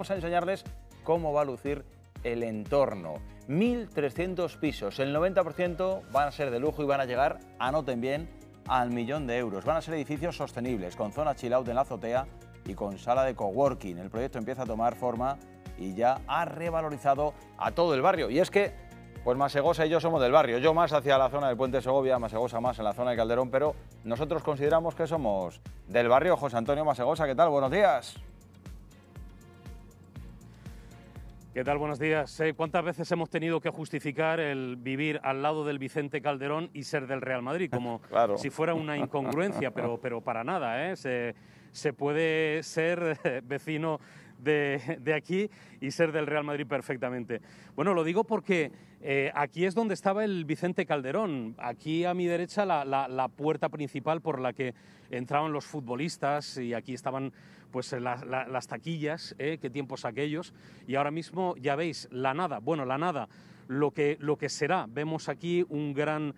vamos a enseñarles cómo va a lucir el entorno. 1.300 pisos, el 90% van a ser de lujo y van a llegar, anoten bien, al millón de euros. Van a ser edificios sostenibles, con zona chill out en la azotea y con sala de coworking. El proyecto empieza a tomar forma y ya ha revalorizado a todo el barrio. Y es que, pues Masegosa y yo somos del barrio. Yo más hacia la zona del puente Segovia, Masegosa más en la zona de Calderón, pero nosotros consideramos que somos del barrio José Antonio Masegosa. ¿Qué tal? Buenos días. ¿Qué tal? Buenos días. Eh, ¿Cuántas veces hemos tenido que justificar el vivir al lado del Vicente Calderón y ser del Real Madrid? Como si fuera una incongruencia, pero, para nada. ¿eh? se puede ser vecino de, aquí y ser del Real Madrid perfectamente. Bueno, lo digo porque eh, aquí es donde estaba el Vicente Calderón, aquí a mi derecha la, puerta principal por la que entraban los futbolistas y aquí estaban pues eh, las taquillas, eh, qué tiempos aquellos, y ahora mismo ya veis, la nada, bueno, la nada. Lo que, lo que será. Vemos aquí un gran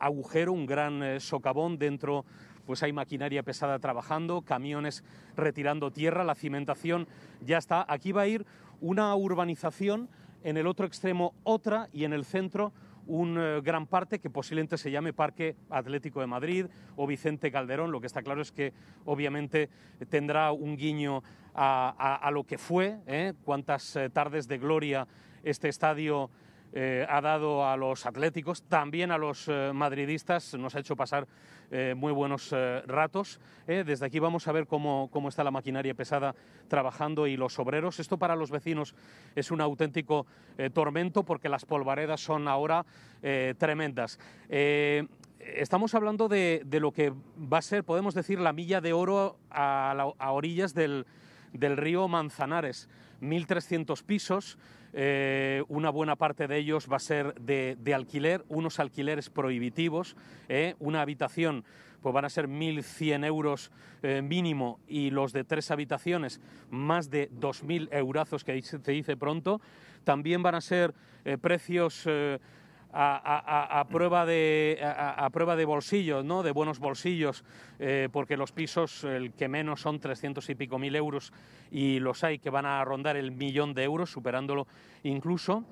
agujero, un gran socavón dentro pues hay maquinaria pesada trabajando, camiones retirando tierra, la cimentación ya está. Aquí va a ir una urbanización, en el otro extremo otra y en el centro un eh, gran parte que posiblemente se llame Parque Atlético de Madrid o Vicente Calderón. Lo que está claro es que obviamente tendrá un guiño a, lo que fue, ¿eh? cuántas eh, tardes de gloria este estadio eh, ha dado a los atléticos, también a los eh, madridistas, nos ha hecho pasar eh, muy buenos ratos. Desde aquí vamos a ver cómo, está la maquinaria pesada trabajando y los obreros. Esto para los vecinos es un auténtico tormento porque las polvaredas son ahora tremendas estamos hablando de, de, lo que va a ser, podemos decir, la milla de oro a, a orillas del, del río Manzanares. 1.300 pisos, eh, una buena parte de ellos va a ser de, alquiler, unos alquileres prohibitivos, eh, una habitación pues van a ser 1.100 euros eh, mínimo y los de tres habitaciones más de 2.000 eurazos que se dice pronto. También van a ser precios a, prueba de, a, prueba de bolsillos, ¿no? de buenos bolsillos, eh, porque los pisos, el que menos son 300 y pico mil euros, y los hay que van a rondar el millón de euros, superándolo incluso.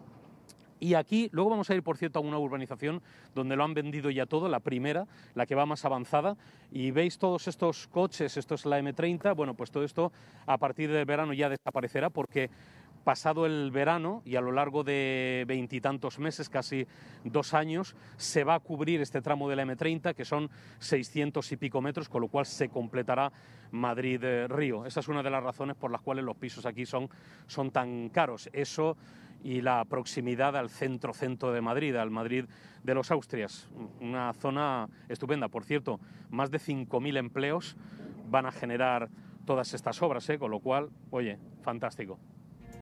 Y aquí, luego vamos a ir, por cierto, a una urbanización donde lo han vendido ya todo, la primera, la que va más avanzada. Y veis todos estos coches, esto es la M30, bueno, pues todo esto a partir del verano ya desaparecerá porque pasado el verano y a lo largo de veintitantos meses, casi dos años, se va a cubrir este tramo de la M30, que son 600 y pico metros, con lo cual se completará Madrid-Río. Esa es una de las razones por las cuales los pisos aquí son, son tan caros. Eso y la proximidad al centro-centro de Madrid, al Madrid de los Austrias. Una zona estupenda. Por cierto, más de 5.000 empleos van a generar todas estas obras, ¿eh? con lo cual, oye, fantástico.